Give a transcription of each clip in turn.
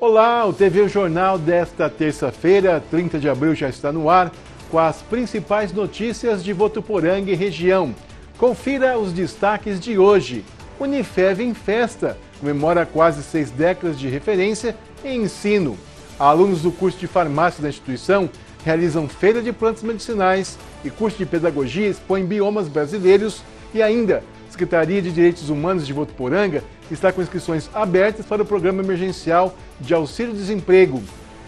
Olá, o TV Jornal desta terça-feira, 30 de abril, já está no ar com as principais notícias de Votuporanga e região. Confira os destaques de hoje. Unifev em festa, comemora quase seis décadas de referência em ensino. Alunos do curso de farmácia da instituição realizam feira de plantas medicinais e curso de pedagogia expõe biomas brasileiros e ainda, Secretaria de Direitos Humanos de Votuporanga está com inscrições abertas para o programa emergencial de auxílio-desemprego.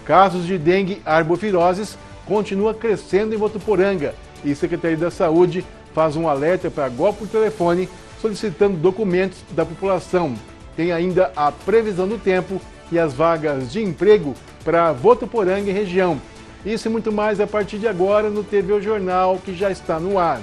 Casos de dengue arboviroses continua crescendo em Votuporanga e a Secretaria da Saúde faz um alerta para golpe por telefone solicitando documentos da população. Tem ainda a previsão do tempo e as vagas de emprego para Votuporanga e região. Isso e muito mais a partir de agora no TV o Jornal, que já está no ar.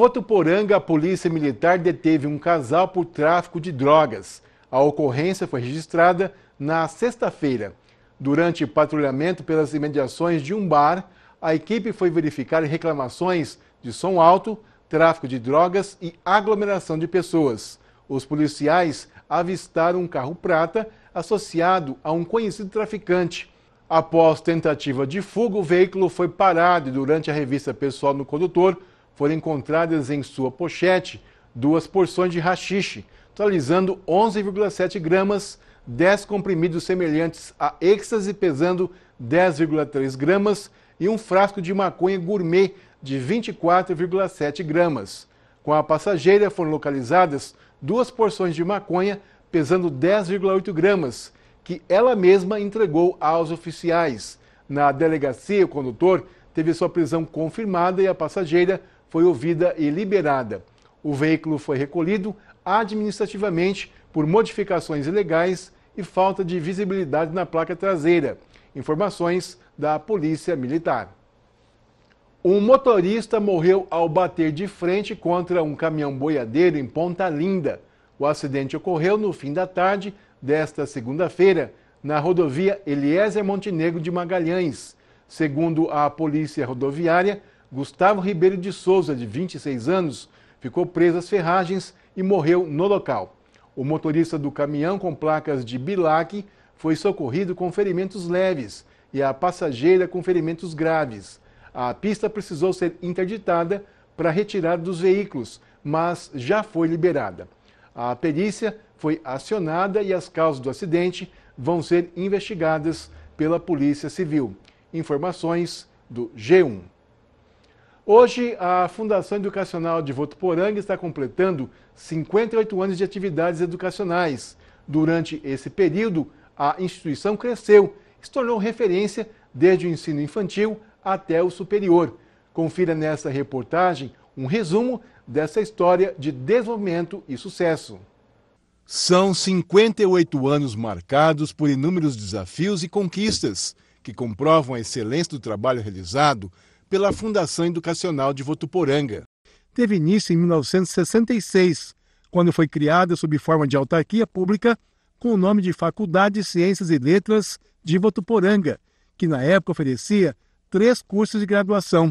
Votuporanga, a polícia militar deteve um casal por tráfico de drogas. A ocorrência foi registrada na sexta-feira. Durante patrulhamento pelas imediações de um bar, a equipe foi verificar reclamações de som alto, tráfico de drogas e aglomeração de pessoas. Os policiais avistaram um carro prata associado a um conhecido traficante. Após tentativa de fuga, o veículo foi parado e, durante a revista pessoal no condutor, foram encontradas em sua pochete duas porções de rachixe, totalizando 11,7 gramas, 10 comprimidos semelhantes a êxtase pesando 10,3 gramas e um frasco de maconha gourmet de 24,7 gramas. Com a passageira foram localizadas duas porções de maconha pesando 10,8 gramas, que ela mesma entregou aos oficiais. Na delegacia, o condutor teve sua prisão confirmada e a passageira foi ouvida e liberada. O veículo foi recolhido administrativamente por modificações ilegais e falta de visibilidade na placa traseira. Informações da Polícia Militar. Um motorista morreu ao bater de frente contra um caminhão boiadeiro em Ponta Linda. O acidente ocorreu no fim da tarde desta segunda-feira, na rodovia Eliezer Montenegro de Magalhães. Segundo a Polícia Rodoviária, Gustavo Ribeiro de Souza, de 26 anos, ficou preso às ferragens e morreu no local. O motorista do caminhão com placas de Bilac foi socorrido com ferimentos leves e a passageira com ferimentos graves. A pista precisou ser interditada para retirar dos veículos, mas já foi liberada. A perícia foi acionada e as causas do acidente vão ser investigadas pela Polícia Civil. Informações do G1. Hoje, a Fundação Educacional de Votuporanga está completando 58 anos de atividades educacionais. Durante esse período, a instituição cresceu e se tornou referência desde o ensino infantil até o superior. Confira nessa reportagem um resumo dessa história de desenvolvimento e sucesso. São 58 anos marcados por inúmeros desafios e conquistas que comprovam a excelência do trabalho realizado pela Fundação Educacional de Votuporanga. Teve início em 1966, quando foi criada sob forma de autarquia pública com o nome de Faculdade de Ciências e Letras de Votuporanga, que na época oferecia três cursos de graduação: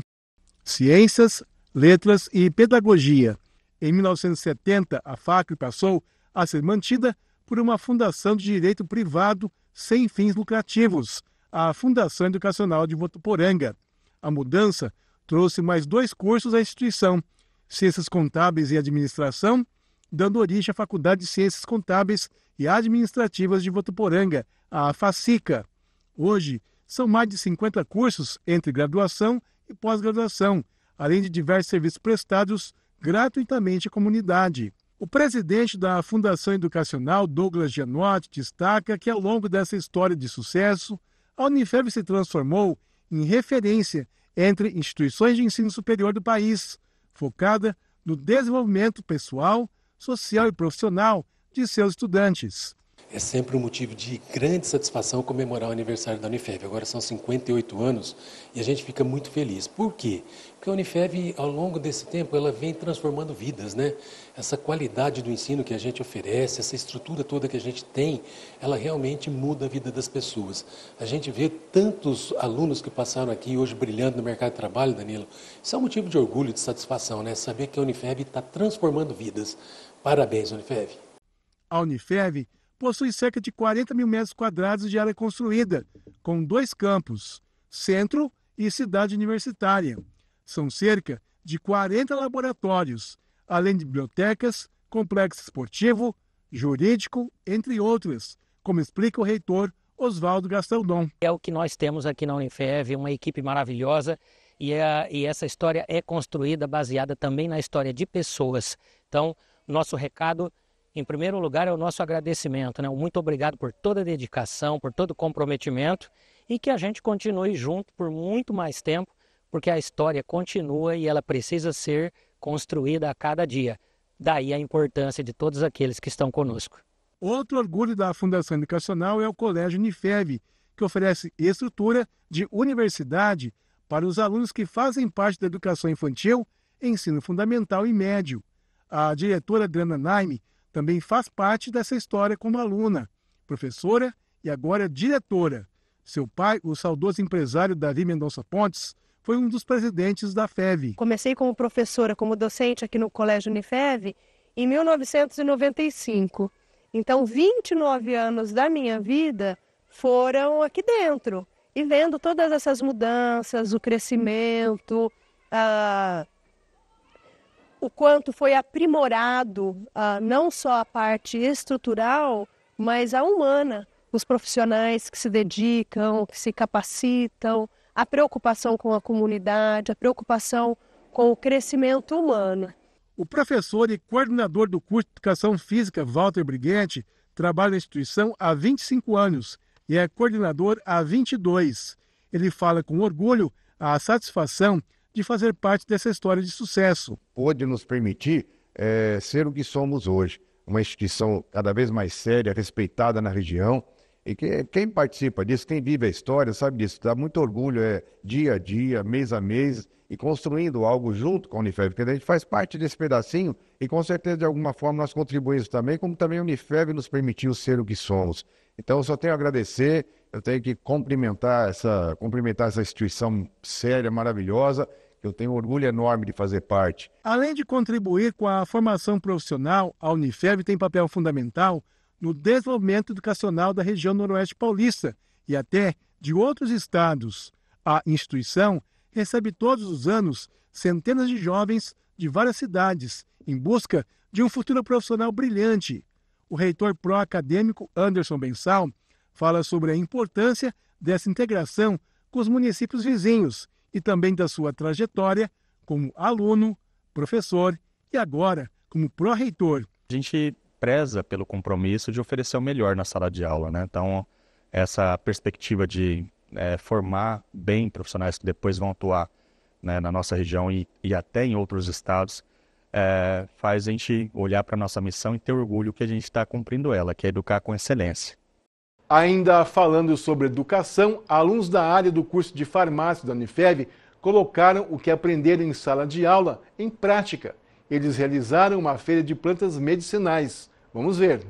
Ciências, Letras e Pedagogia. Em 1970, a FAC passou a ser mantida por uma fundação de direito privado sem fins lucrativos, a Fundação Educacional de Votuporanga. A mudança trouxe mais dois cursos à instituição: Ciências Contábeis e Administração, dando origem à Faculdade de Ciências Contábeis e Administrativas de Votuporanga, a FACICA. Hoje, são mais de 50 cursos entre graduação e pós-graduação, além de diversos serviços prestados gratuitamente à comunidade. O presidente da Fundação Educacional, Douglas Gianotti, destaca que ao longo dessa história de sucesso, a Unifeb se transformou em referência entre instituições de ensino superior do país, focada no desenvolvimento pessoal, social e profissional de seus estudantes é sempre um motivo de grande satisfação comemorar o aniversário da Unifev. Agora são 58 anos e a gente fica muito feliz. Por quê? Porque a Unifev, ao longo desse tempo, ela vem transformando vidas, né? Essa qualidade do ensino que a gente oferece, essa estrutura toda que a gente tem, ela realmente muda a vida das pessoas. A gente vê tantos alunos que passaram aqui hoje brilhando no mercado de trabalho, Danilo. Isso é um motivo de orgulho, de satisfação, né? Saber que a Unifev está transformando vidas. Parabéns, Unifev. A Unifev possui cerca de 40 mil metros quadrados de área construída, com dois campos, centro e cidade universitária. São cerca de 40 laboratórios, além de bibliotecas, complexo esportivo, jurídico, entre outras. como explica o reitor Oswaldo Gastaldon. É o que nós temos aqui na Unifev, uma equipe maravilhosa e, a, é, e essa história é construída baseada também na história de pessoas. Então, nosso recado em primeiro lugar, é o nosso agradecimento, né? Muito obrigado por toda a dedicação, por todo o comprometimento e que a gente continue junto por muito mais tempo, porque a história continua e ela precisa ser construída a cada dia. Daí a importância de todos aqueles que estão conosco. Outro orgulho da Fundação Educacional é o Colégio Unifev, que oferece estrutura de universidade para os alunos que fazem parte da educação infantil, ensino fundamental e médio. A diretora Adriana Naime também faz parte dessa história como aluna, professora e agora diretora. Seu pai, o saudoso empresário Davi Mendonça Pontes, foi um dos presidentes da FEV. Comecei como professora, como docente aqui no Colégio Unifev em 1995. Então, 29 anos da minha vida foram aqui dentro e vendo todas essas mudanças, o crescimento, a o quanto foi aprimorado uh, não só a parte estrutural, mas a humana, os profissionais que se dedicam, que se capacitam, a preocupação com a comunidade, a preocupação com o crescimento humano. O professor e coordenador do curso de Educação Física, Walter Briguetti, trabalha na instituição há 25 anos e é coordenador há 22. Ele fala com orgulho a satisfação de fazer parte dessa história de sucesso. Pôde nos permitir é, ser o que somos hoje, uma instituição cada vez mais séria, respeitada na região. E que, quem participa disso, quem vive a história, sabe disso, dá muito orgulho, é dia a dia, mês a mês, e construindo algo junto com a Unifeb, porque a gente faz parte desse pedacinho e com certeza de alguma forma nós contribuímos também, como também a Unifeb nos permitiu ser o que somos. Então, só tenho a agradecer eu tenho que cumprimentar essa, cumprimentar essa instituição séria, maravilhosa, que eu tenho orgulho enorme de fazer parte. Além de contribuir com a formação profissional, a Unifeb tem papel fundamental no desenvolvimento educacional da região noroeste paulista e até de outros estados. A instituição recebe todos os anos centenas de jovens de várias cidades em busca de um futuro profissional brilhante. O reitor pró-acadêmico Anderson Bensal fala sobre a importância dessa integração com os municípios vizinhos e também da sua trajetória como aluno, professor e agora como pró-reitor. A gente preza pelo compromisso de oferecer o melhor na sala de aula, né? Então, essa perspectiva de é, formar bem profissionais que depois vão atuar né, na nossa região e, e, até em outros estados, é, faz a gente olhar para a nossa missão e ter orgulho que a gente está cumprindo ela, que é educar com excelência. Ainda falando sobre educação, alunos da área do curso de farmácia da Unifev colocaram o que aprenderam em sala de aula em prática. Eles realizaram uma feira de plantas medicinais. Vamos ver.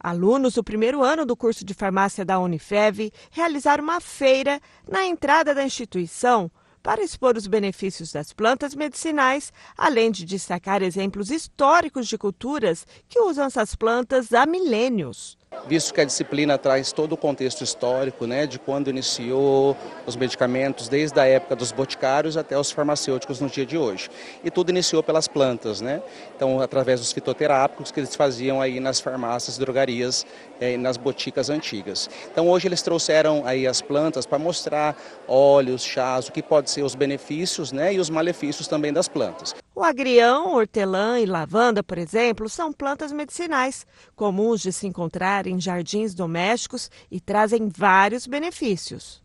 Alunos do primeiro ano do curso de farmácia da Unifev realizaram uma feira na entrada da instituição para expor os benefícios das plantas medicinais, além de destacar exemplos históricos de culturas que usam essas plantas há milênios. Visto que a disciplina traz todo o contexto histórico, né, de quando iniciou os medicamentos, desde a época dos boticários até os farmacêuticos no dia de hoje. E tudo iniciou pelas plantas, né? Então, através dos fitoterápicos que eles faziam aí nas farmácias, drogarias, eh, nas boticas antigas. Então, hoje eles trouxeram aí as plantas para mostrar óleos, chás, o que pode ser os benefícios, né, e os malefícios também das plantas. O agrião, hortelã e lavanda, por exemplo, são plantas medicinais, comuns de se encontrar em jardins domésticos e trazem vários benefícios.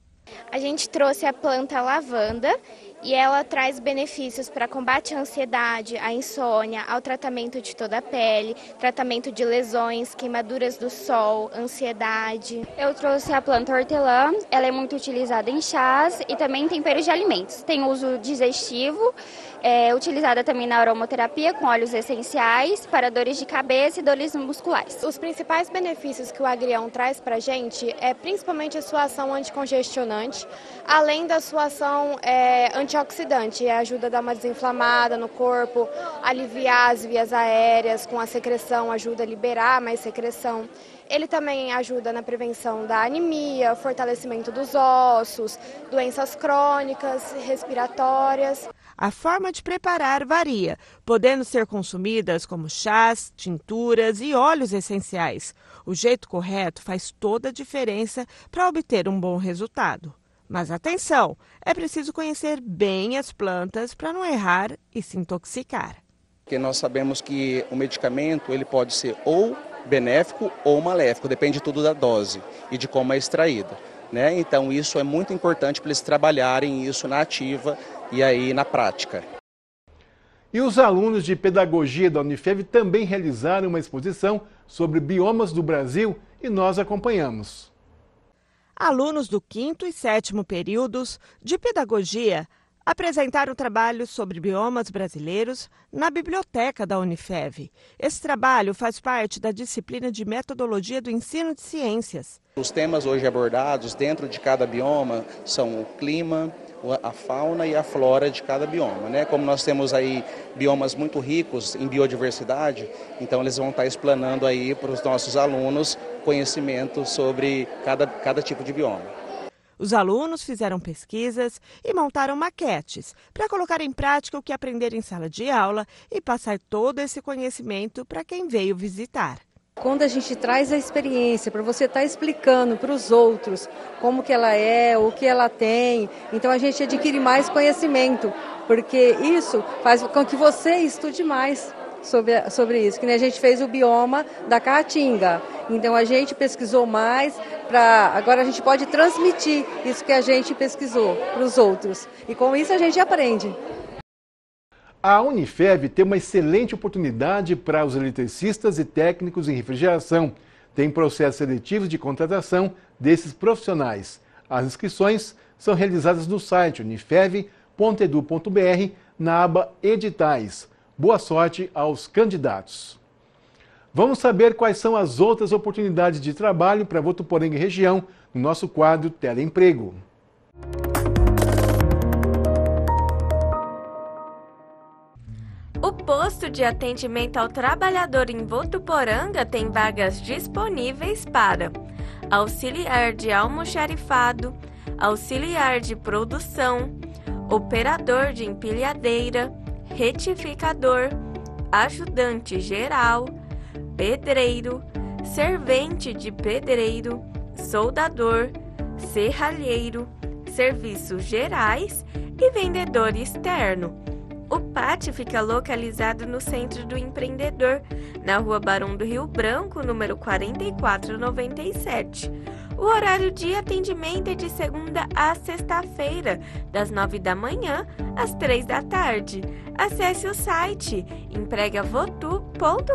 A gente trouxe a planta lavanda e ela traz benefícios para combate à ansiedade, à insônia, ao tratamento de toda a pele, tratamento de lesões, queimaduras do sol, ansiedade. Eu trouxe a planta hortelã, ela é muito utilizada em chás e também em temperos de alimentos. Tem uso digestivo, é utilizada também na aromoterapia com óleos essenciais para dores de cabeça e dores musculares. Os principais benefícios que o agrião traz para a gente é principalmente a sua ação anticongestionante, além da sua ação é, anti antioxidante, é ajuda a dar uma desinflamada no corpo, aliviar as vias aéreas com a secreção, ajuda a liberar mais secreção. Ele também ajuda na prevenção da anemia, fortalecimento dos ossos, doenças crônicas, respiratórias. A forma de preparar varia, podendo ser consumidas como chás, tinturas e óleos essenciais. O jeito correto faz toda a diferença para obter um bom resultado. Mas atenção, é preciso conhecer bem as plantas para não errar e se intoxicar. Porque nós sabemos que o medicamento ele pode ser ou benéfico ou maléfico, depende tudo da dose e de como é extraída. Né? Então isso é muito importante para eles trabalharem isso na ativa e aí na prática. E os alunos de pedagogia da Unifev também realizaram uma exposição sobre biomas do Brasil e nós acompanhamos alunos do quinto e sétimo períodos de pedagogia apresentaram trabalho sobre biomas brasileiros na biblioteca da Unifev. Esse trabalho faz parte da disciplina de metodologia do ensino de ciências. Os temas hoje abordados dentro de cada bioma são o clima, a fauna e a flora de cada bioma. Né? Como nós temos aí biomas muito ricos em biodiversidade, então eles vão estar explanando aí para os nossos alunos conhecimento sobre cada, cada tipo de bioma. Os alunos fizeram pesquisas e montaram maquetes para colocar em prática o que aprenderam em sala de aula e passar todo esse conhecimento para quem veio visitar. Quando a gente traz a experiência para você estar tá explicando para os outros como que ela é, o que ela tem, então a gente adquire mais conhecimento, porque isso faz com que você estude mais sobre, sobre isso. Que nem a gente fez o bioma da Caatinga. Então a gente pesquisou mais para agora a gente pode transmitir isso que a gente pesquisou para os outros. E com isso a gente aprende. A Unifev tem uma excelente oportunidade para os eletricistas e técnicos em refrigeração. Tem processos seletivos de contratação desses profissionais. As inscrições são realizadas no site unifev.edu.br na aba Editais. Boa sorte aos candidatos. Vamos saber quais são as outras oportunidades de trabalho para Votuporanga e região no nosso quadro Teleemprego. O posto de atendimento ao trabalhador em Votuporanga tem vagas disponíveis para auxiliar de almoxarifado, auxiliar de produção, operador de empilhadeira, retificador, ajudante geral, pedreiro, servente de pedreiro, soldador, serralheiro, serviços gerais e vendedor externo. O PAT fica localizado no Centro do Empreendedor, na Rua Barão do Rio Branco, número 4497. O horário de atendimento é de segunda a sexta-feira, das nove da manhã às três da tarde. Acesse o site empregavotu.com.br,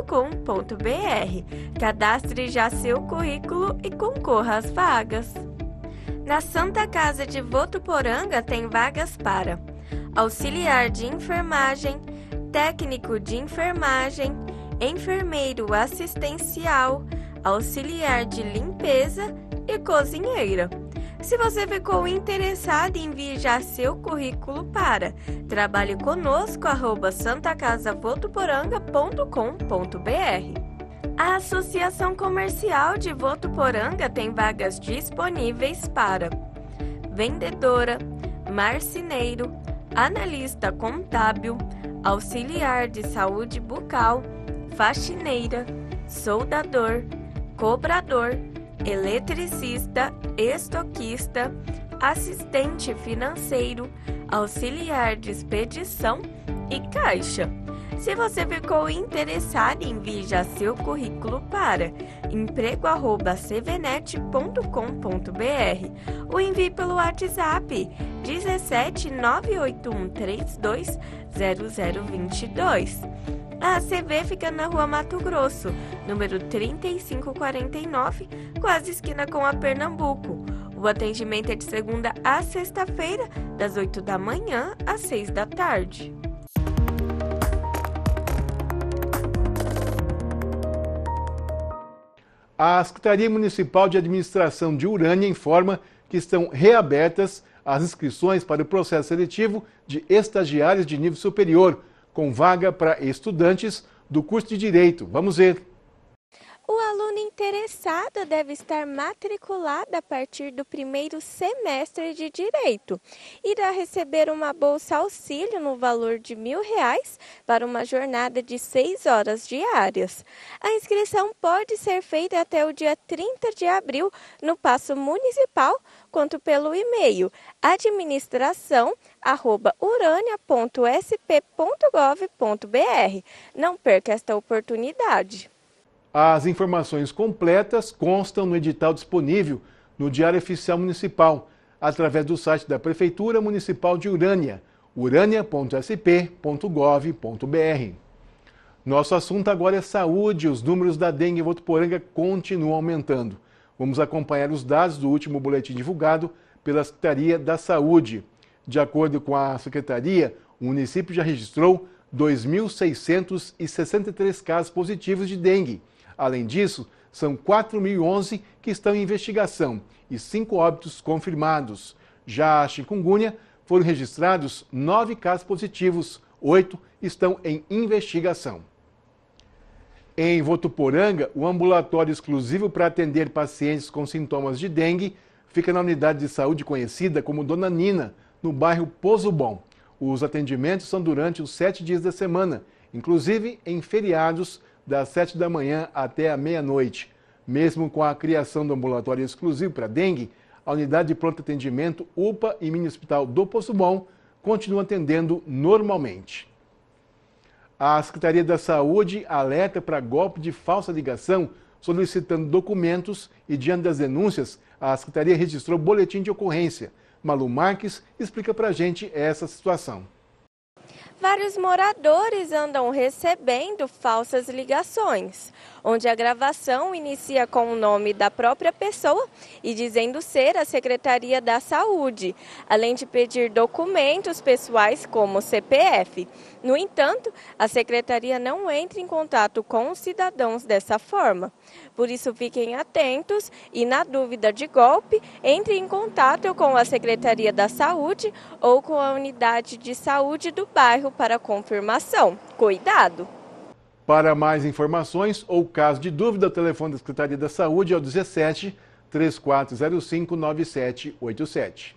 cadastre já seu currículo e concorra às vagas. Na Santa Casa de Votuporanga tem vagas para auxiliar de enfermagem, técnico de enfermagem, enfermeiro assistencial, auxiliar de limpeza e Se você ficou interessado em enviar já seu currículo para trabalhe conosco trabalheconosco@santacasavotuporanga.com.br. A Associação Comercial de Votuporanga tem vagas disponíveis para vendedora, marceneiro, analista contábil, auxiliar de saúde bucal, faxineira, soldador, cobrador, eletricista, estoquista, assistente financeiro, auxiliar de expedição e caixa. Se você ficou interessado, envie já seu currículo para emprego@cvnet.com.br ou envie pelo WhatsApp 17 981320022. A ACV fica na rua Mato Grosso, número 3549, quase esquina com a Pernambuco. O atendimento é de segunda a sexta-feira, das 8 da manhã às 6 da tarde. A Secretaria Municipal de Administração de Urânia informa que estão reabertas as inscrições para o processo seletivo de estagiários de nível superior com vaga para estudantes do curso de Direito. Vamos ver. O aluno interessado deve estar matriculado a partir do primeiro semestre de Direito. Irá receber uma bolsa auxílio no valor de mil reais para uma jornada de seis horas diárias. A inscrição pode ser feita até o dia 30 de abril no Passo Municipal, quanto pelo e-mail administração@urania.sp.gov.br. Não perca esta oportunidade. As informações completas constam no edital disponível no Diário Oficial Municipal, através do site da Prefeitura Municipal de Urânia, urânia.sp.gov.br. Nosso assunto agora é saúde. Os números da dengue em Votuporanga continuam aumentando. Vamos acompanhar os dados do último boletim divulgado pela Secretaria da Saúde. De acordo com a Secretaria, o município já registrou 2.663 casos positivos de dengue Além disso, são 4.011 que estão em investigação e cinco óbitos confirmados. Já a chikungunya, foram registrados nove casos positivos, oito estão em investigação. Em Votuporanga, o ambulatório exclusivo para atender pacientes com sintomas de dengue fica na unidade de saúde conhecida como Dona Nina, no bairro Pozo Bom. Os atendimentos são durante os sete dias da semana, inclusive em feriados das 7 da manhã até a meia-noite. Mesmo com a criação do ambulatório exclusivo para dengue, a unidade de pronto atendimento UPA e mini hospital do Poço Bom continua atendendo normalmente. A Secretaria da Saúde alerta para golpe de falsa ligação, solicitando documentos e, diante das denúncias, a Secretaria registrou boletim de ocorrência. Malu Marques explica para a gente essa situação vários moradores andam recebendo falsas ligações onde a gravação inicia com o nome da própria pessoa e dizendo ser a Secretaria da Saúde, além de pedir documentos pessoais como CPF. No entanto, a secretaria não entra em contato com os cidadãos dessa forma. Por isso, fiquem atentos e, na dúvida de golpe, entre em contato com a Secretaria da Saúde ou com a unidade de saúde do bairro para confirmação. Cuidado! Para mais informações ou caso de dúvida, o telefone da Secretaria da Saúde é o 17 3405 9787.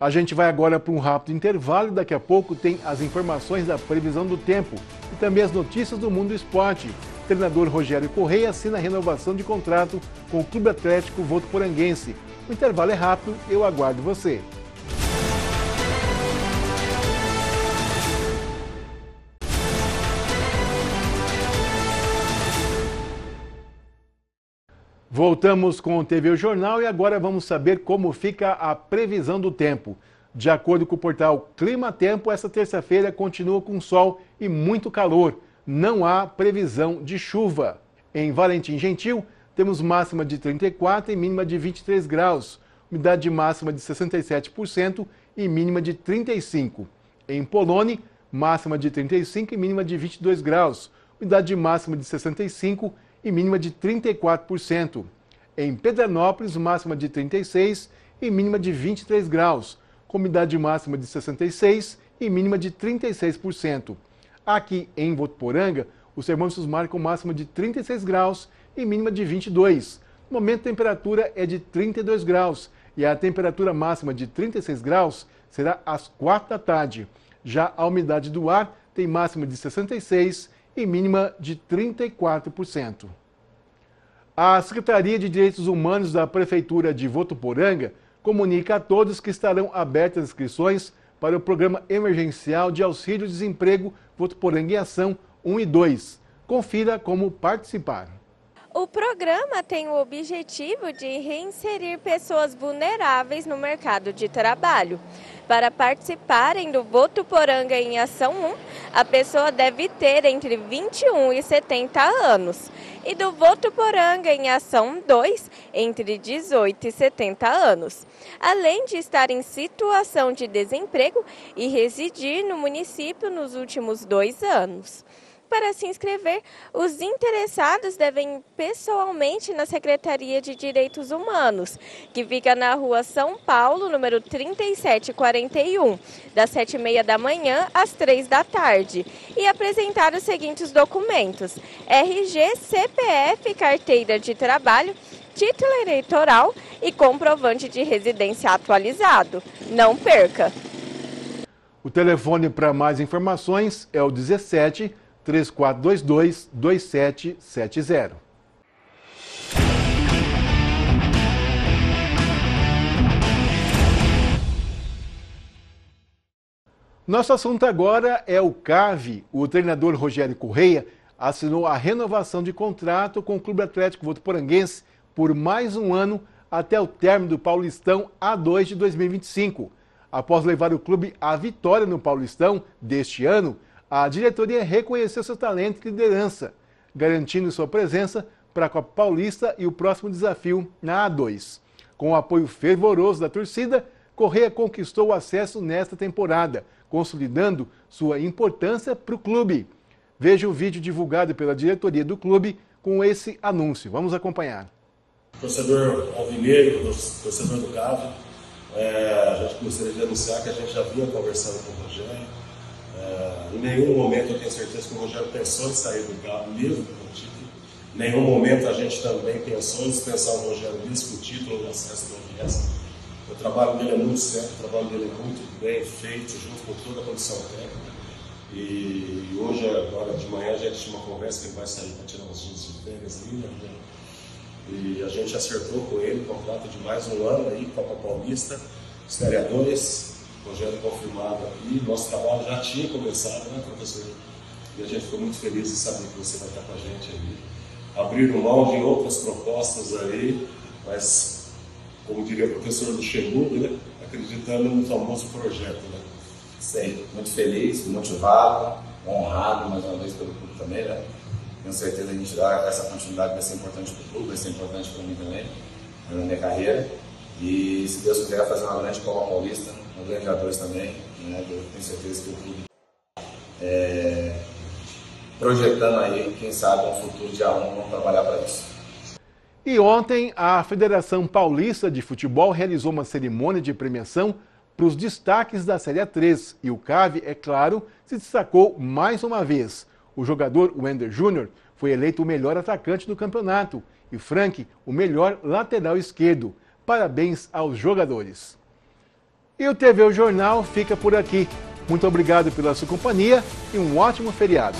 A gente vai agora para um rápido intervalo e daqui a pouco tem as informações da previsão do tempo e também as notícias do mundo esporte. O treinador Rogério Correia assina a renovação de contrato com o Clube Atlético Voto Poranguense. O intervalo é rápido, eu aguardo você. Voltamos com o TV Jornal e agora vamos saber como fica a previsão do tempo. De acordo com o portal Clima Tempo, essa terça-feira continua com sol e muito calor. Não há previsão de chuva. Em Valentim Gentil, temos máxima de 34 e mínima de 23 graus, umidade máxima de 67% e mínima de 35. Em Polônia, máxima de 35 e mínima de 22 graus, umidade máxima de 65 e mínima de 34%. Em Pedranópolis, máxima de 36 e mínima de 23 graus, com umidade máxima de 66 e mínima de 36%. Aqui em Votuporanga, os termômetros marcam máxima de 36 graus e mínima de 22. No momento, a temperatura é de 32 graus e a temperatura máxima de 36 graus será às 4 da tarde. Já a umidade do ar tem máxima de 66 e mínima de 34%. A Secretaria de Direitos Humanos da Prefeitura de Votuporanga comunica a todos que estarão abertas inscrições para o Programa Emergencial de Auxílio-Desemprego Votuporanga em Ação 1 e 2. Confira como participar. O programa tem o objetivo de reinserir pessoas vulneráveis no mercado de trabalho. Para participarem do Votuporanga em Ação 1, a pessoa deve ter entre 21 e 70 anos, e do Votuporanga em ação 2, entre 18 e 70 anos, além de estar em situação de desemprego e residir no município nos últimos dois anos para se inscrever, os interessados devem ir pessoalmente na Secretaria de Direitos Humanos, que fica na rua São Paulo, número 3741, das 7h30 da manhã às 3 da tarde, e apresentar os seguintes documentos: RG, CPF, carteira de trabalho título eleitoral e comprovante de residência atualizado. Não perca! O telefone para mais informações é o 17 3422 2770. Nosso assunto agora é o CAV. O treinador Rogério Correia assinou a renovação de contrato com o Clube Atlético Votuporanguense por mais um ano até o término do Paulistão A2 de 2025. Após levar o clube à vitória no Paulistão deste ano, a diretoria reconheceu seu talento e liderança, garantindo sua presença para a Copa Paulista e o próximo desafio na A2. Com o apoio fervoroso da torcida, Correia conquistou o acesso nesta temporada, consolidando sua importância para o clube. Veja o vídeo divulgado pela diretoria do clube com esse anúncio. Vamos acompanhar. Torcedor Alvinegro, torcedor do Gado, é, a gente gostaria de anunciar que a gente já vinha conversando com o Rogério em nenhum momento eu tenho certeza que o Rogério pensou em sair do carro mesmo com o título. Em nenhum momento a gente também pensou em dispensar o Rogério mesmo com o título do acesso do Fiesta. O trabalho dele é muito certo, o trabalho dele é muito bem feito, junto com toda a comissão técnica. E hoje, agora de manhã, a gente tinha uma conversa que ele vai sair para tirar uns dias de férias ali, né? E a gente acertou com ele o contrato de mais um ano aí, Copa Paulista, os vereadores, projeto confirmado aqui, nosso trabalho já tinha começado, né, professor? E a gente ficou muito feliz em saber que você vai estar com a gente aí. Abriram mão de outras propostas aí, mas, como diria o professor Luxemburgo, né, acreditando no famoso projeto, né? Sim, muito feliz, motivado, honrado mais uma vez pelo clube também, né? Tenho certeza que a gente dá essa continuidade vai ser importante para o clube, vai ser importante para mim também, na minha carreira. E se Deus quiser fazer uma grande Copa Paulista, aos Vingadores também, né? Eu tenho certeza que o clube é, projetando aí, quem sabe, um futuro de aluno, vamos trabalhar para isso. E ontem, a Federação Paulista de Futebol realizou uma cerimônia de premiação para os destaques da Série A 3 e o Cave, é claro, se destacou mais uma vez. O jogador Wender Júnior foi eleito o melhor atacante do campeonato e Frank, o melhor lateral esquerdo. Parabéns aos jogadores. E o TV O Jornal fica por aqui. Muito obrigado pela sua companhia e um ótimo feriado.